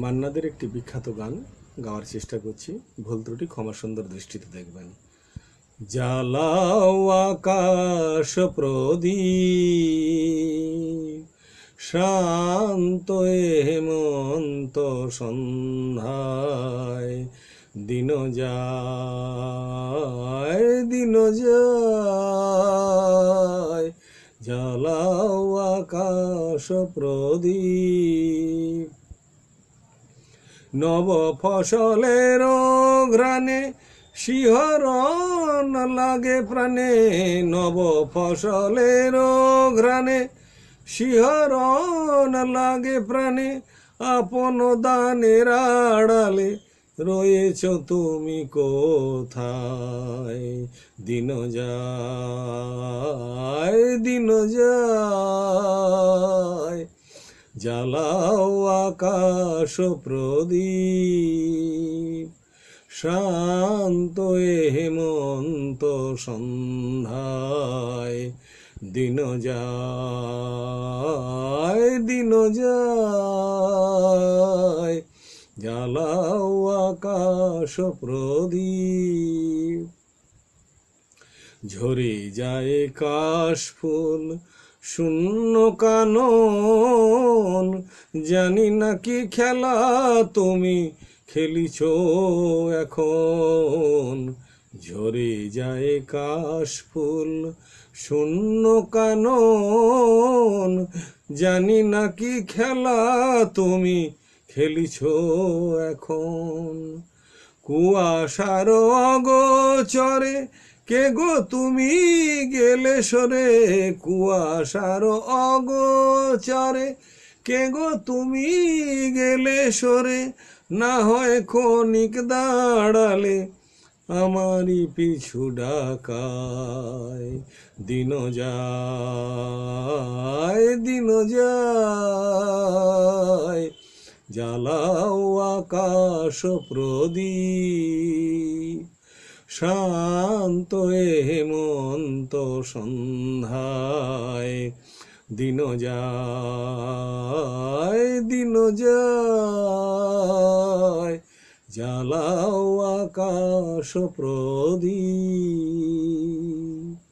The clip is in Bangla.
মান্নাদের একটি বিখ্যাত গান গাওয়ার চেষ্টা করছি ভুল ত্রুটি ক্ষমা সুন্দর দৃষ্টিতে দেখবেন জ্বালাও আকাশ প্রদি শান্ত হেমন্ত সন্ধ্যায় দিন যায় দিন যায় জ্বালাও আকাশ প্রদীপ নব ফসলের ঘ্রাণে শিহরণ লাগে প্রাণে নব ফসলের ঘ্রাণে শিহরণ লাগে প্রাণে আপন দানের আড়ালে রয়েছ তুমি কোথায় দিন যায় দিন যায় জ্বালাও আকাশ প্রদীপ শান্ত হেমন্ত সন্ধ্যায় দিন যায় দিন যায় জ্বালাও আকাশ প্রদীপ ঝরে যায় কাশ ফুল শূন্য কানন জানি না কি খেলা তুমি খেলিছ এখন ঝরে যায় কাশফুল শূন্য কানন জানি নাকি খেলা তুমি খেলিছ এখন কুয়াশার অগোচরে কে গো তুমি গেলে সরে কুয়াশার অগোচারে কে গো তুমি গেলে সরে না হয় খনিক দাঁড়ালে আমারই পিছু ডাকায় দিন যায় দিন যায় জ্বালাও আকাশ প্রদীপ শান্ত হেমন্ত সন্ধ্যায় দিন যায় দিন যায় জ্বালাও আকাশ প্রদীপ